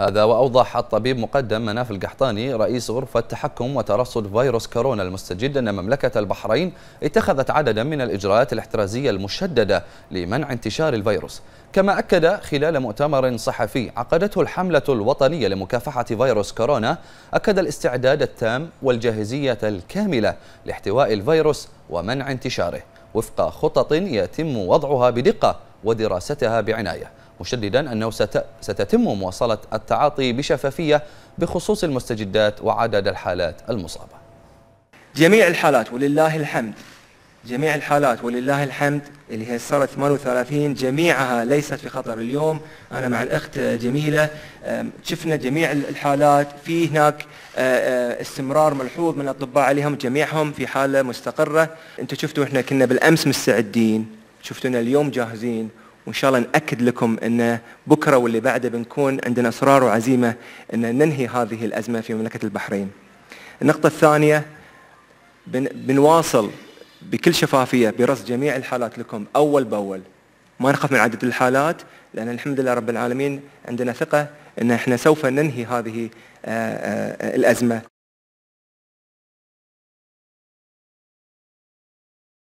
هذا وأوضح الطبيب مقدم مناف القحطاني رئيس غرفة تحكم وترصد فيروس كورونا المستجد أن مملكة البحرين اتخذت عددا من الإجراءات الاحترازية المشددة لمنع انتشار الفيروس كما أكد خلال مؤتمر صحفي عقدته الحملة الوطنية لمكافحة فيروس كورونا أكد الاستعداد التام والجاهزية الكاملة لاحتواء الفيروس ومنع انتشاره وفق خطط يتم وضعها بدقة ودراستها بعناية مشددا أنه ستتم مواصلة التعاطي بشفافية بخصوص المستجدات وعدد الحالات المصابة جميع الحالات ولله الحمد جميع الحالات ولله الحمد اللي هي صارت 38 جميعها ليست في خطر اليوم انا مع الاخت جميله شفنا جميع الحالات في هناك استمرار ملحوظ من الاطباء عليهم جميعهم في حاله مستقره انتم شفتوا احنا كنا بالامس مستعدين شفتونا اليوم جاهزين وان شاء الله ناكد لكم ان بكره واللي بعده بنكون عندنا اصرار وعزيمه ان ننهي هذه الازمه في مملكه البحرين. النقطه الثانيه بن بنواصل بكل شفافيه برصد جميع الحالات لكم اول باول. ما نخاف من عدد الحالات لان الحمد لله رب العالمين عندنا ثقه ان احنا سوف ننهي هذه آه، آه، الازمه